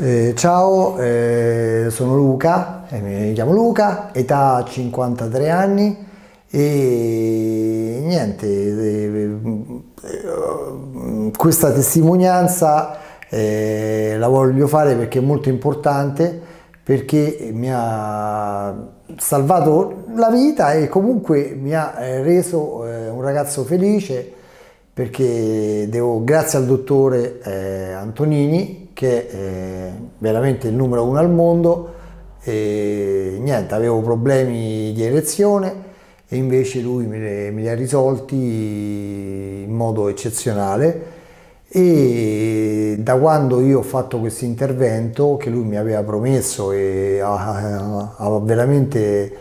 Eh, ciao, eh, sono Luca, eh, mi chiamo Luca, età 53 anni e niente, eh, questa testimonianza eh, la voglio fare perché è molto importante, perché mi ha salvato la vita e comunque mi ha eh, reso un ragazzo felice perché devo, grazie al dottore Antonini, che è eh, veramente il numero uno al mondo e niente, avevo problemi di erezione e invece lui me, me li ha risolti in modo eccezionale e da quando io ho fatto questo intervento che lui mi aveva promesso e ha, ha veramente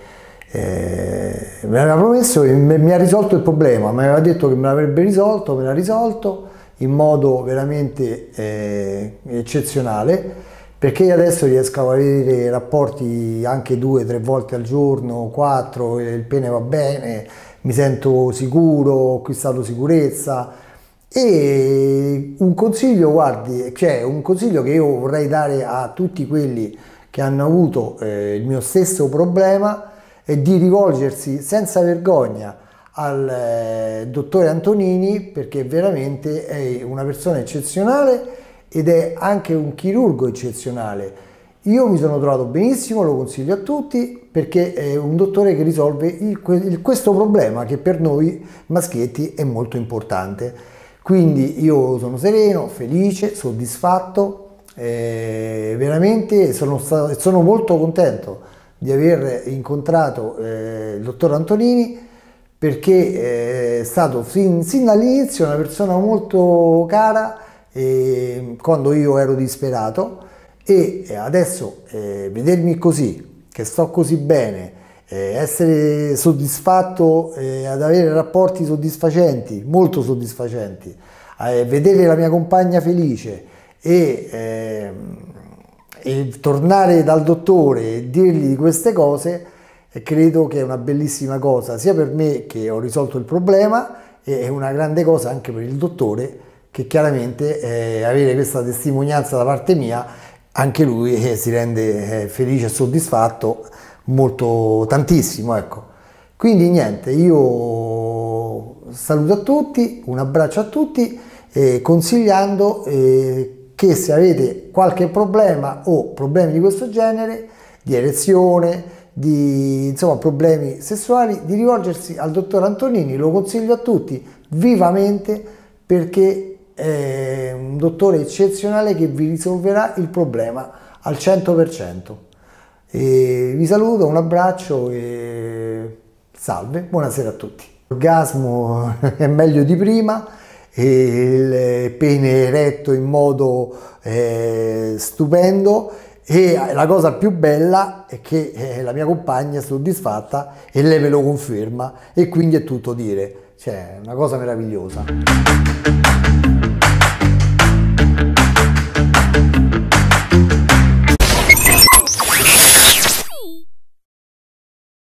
eh, mi aveva promesso e mi, mi ha risolto il problema mi aveva detto che me l'avrebbe risolto me l'ha risolto in modo veramente eh, eccezionale perché io adesso riesco a avere rapporti anche due, tre volte al giorno, quattro, il pene va bene, mi sento sicuro, ho acquistato sicurezza e un consiglio, guardi, cioè un consiglio che io vorrei dare a tutti quelli che hanno avuto eh, il mio stesso problema è di rivolgersi senza vergogna al eh, dottore Antonini perché veramente è una persona eccezionale ed è anche un chirurgo eccezionale. Io mi sono trovato benissimo, lo consiglio a tutti perché è un dottore che risolve il, il, questo problema che per noi maschietti è molto importante. Quindi io sono sereno, felice, soddisfatto, eh, veramente sono, stato, sono, molto contento di aver incontrato eh, il dottor Antonini perché eh, è stato sin, sin dall'inizio una persona molto cara eh, quando io ero disperato e eh, adesso eh, vedermi così, che sto così bene, eh, essere soddisfatto, eh, ad avere rapporti soddisfacenti, molto soddisfacenti, vedere la mia compagna felice e, ehm, e tornare dal dottore e dirgli queste cose, e credo che è una bellissima cosa sia per me che ho risolto il problema e è una grande cosa anche per il dottore che chiaramente eh, avere questa testimonianza da parte mia anche lui eh, si rende eh, felice e soddisfatto molto tantissimo ecco quindi niente io saluto a tutti un abbraccio a tutti consigliando eh, che se avete qualche problema o problemi di questo genere di erezione di insomma, problemi sessuali, di rivolgersi al dottor Antonini, lo consiglio a tutti vivamente perché è un dottore eccezionale che vi risolverà il problema al 100%. E vi saluto, un abbraccio e salve, buonasera a tutti. L'orgasmo è meglio di prima, il pene eretto in modo eh, stupendo e la cosa più bella è che eh, la mia compagna è soddisfatta e lei me lo conferma e quindi è tutto dire. Cioè, è una cosa meravigliosa.